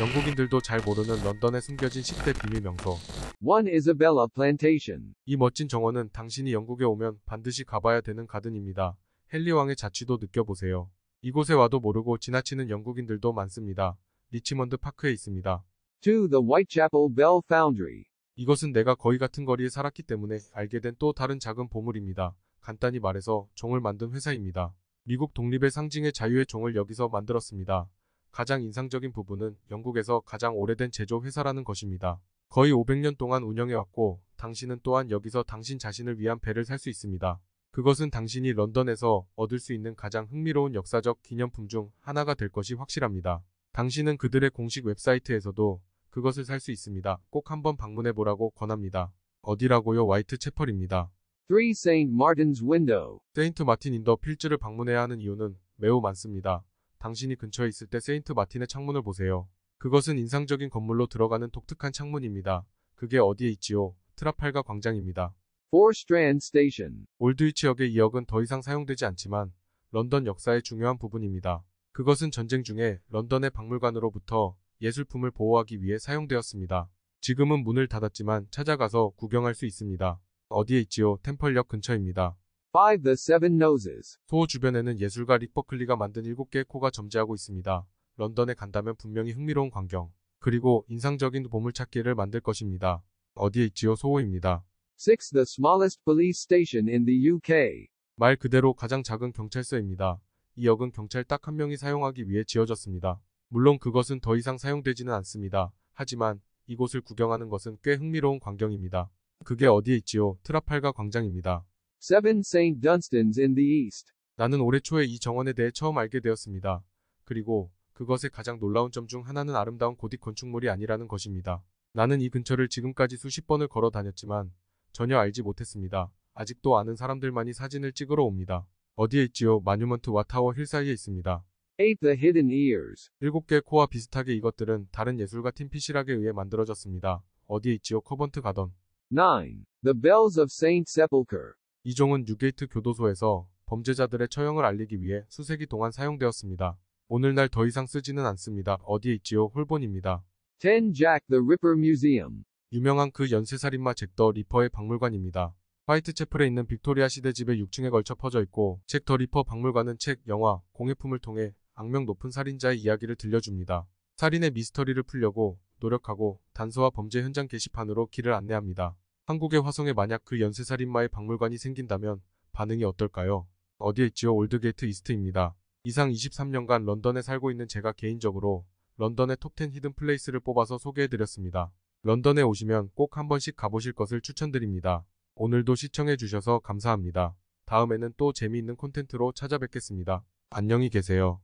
영국인들도 잘 모르는 런던에 숨겨진 10대 비밀 명소. One Isabella Plantation. 이 멋진 정원은 당신이 영국에 오면 반드시 가봐야 되는 가든입니다. 헨리 왕의 자취도 느껴보세요. 이곳에 와도 모르고 지나치는 영국인들도 많습니다. 리치먼드 파크에 있습니다. To the Whitechapel Bell Foundry. 이것은 내가 거의 같은 거리에 살았기 때문에 알게 된 또 다른 작은 보물입니다. 간단히 말해서 종을 만든 회사입니다. 미국 독립의 상징의 자유의 종을 여기서 만들었습니다. 가장 인상적인 부분은 영국에서 가장 오래된 제조 회사라는 것입니다. 거의 500년 동안 운영해왔고 당신은 또한 여기서 당신 자신을 위한 배를 살 수 있습니다. 그것은 당신이 런던에서 얻을 수 있는 가장 흥미로운 역사적 기념품 중 하나가 될 것이 확실합니다. 당신은 그들의 공식 웹사이트에서도 그것을 살 수 있습니다. 꼭 한번 방문해 보라고 권합니다. 어디라고요? 와이트 채펄입니다. 3 St. Martin's Window 세인트 마틴 인더 필즈를 방문해야 하는 이유는 매우 많습니다. 당신이 근처에 있을 때 세인트 마틴의 창문을 보세요. 그것은 인상적인 건물로 들어가는 독특한 창문입니다. 그게 어디에 있지요? 트라팔가 광장입니다. 올드위치 역의 이 역은 더 이상 사용되지 않지만 런던 역사의 중요한 부분입니다. 그것은 전쟁 중에 런던의 박물관으로부터 예술품을 보호하기 위해 사용되었습니다. 지금은 문을 닫았지만 찾아가서 구경할 수 있습니다. 어디에 있지요? 템펄역 근처입니다. f the Seven Noses. 소 주변에는 예술가 리퍼클리가 만든 7개의 코가 점지하고 있습니다. 런던에 간다면 분명히 흥미로운 광경, 그리고 인상적인 보물찾기를 만들 것입니다. 어디에 있지요 소호입니다. s the smallest police station in the UK. 말 그대로 가장 작은 경찰서입니다. 이 역은 경찰 딱 한 명이 사용하기 위해 지어졌습니다. 물론 그것은 더 이상 사용되지는 않습니다. 하지만 이곳을 구경하는 것은 꽤 흥미로운 광경입니다. 그게 어디에 있지요? 트라팔가 광장입니다. 7 St. Dunstan's in the East. 나는 올해 초에 이 정원에 대해 처음 알게 되었습니다. 그리고 그것의 가장 놀라운 점 중 하나는 아름다운 고딕 건축물이 아니라는 것입니다. 나는 이 근처를 지금까지 수십 번을 걸어 다녔지만 전혀 알지 못했습니다. 아직도 아는 사람들만이 사진을 찍으러 옵니다. 어디에 있지요? 마뉴먼트와 타워 힐 사이에 있습니다. 일곱 개 코와 비슷하게 이것들은 다른 예술가 팀 피시락에 의해 만들어졌습니다. 어디에 있지요? 커번트 가던. 9. The Bells of Saint Sepulchre. 이종은 뉴게이트 교도소에서 범죄자들의 처형을 알리기 위해 수세기 동안 사용되었습니다. 오늘날 더 이상 쓰지는 않습니다. 어디에 있지요? 홀본입니다. 10 Jack the Ripper Museum 유명한 그 연쇄살인마 잭 더 리퍼의 박물관입니다. 화이트채플에 있는 빅토리아 시대 집의 6층에 걸쳐 퍼져 있고 잭 더 리퍼 박물관은 책, 영화, 공예품을 통해 악명 높은 살인자의 이야기를 들려줍니다. 살인의 미스터리를 풀려고 노력하고 단서와 범죄 현장 게시판으로 길을 안내합니다. 한국의 화성에 만약 그 연쇄살인마의 박물관이 생긴다면 반응이 어떨까요? 어디에 있지요? 올드게이트 이스트입니다. 이상 23년간 런던에 살고 있는 제가 개인적으로 런던의 톱10 히든 플레이스를 뽑아서 소개해드렸습니다. 런던에 오시면 꼭 한 번씩 가보실 것을 추천드립니다. 오늘도 시청해주셔서 감사합니다. 다음에는 또 재미있는 콘텐츠로 찾아뵙겠습니다. 안녕히 계세요.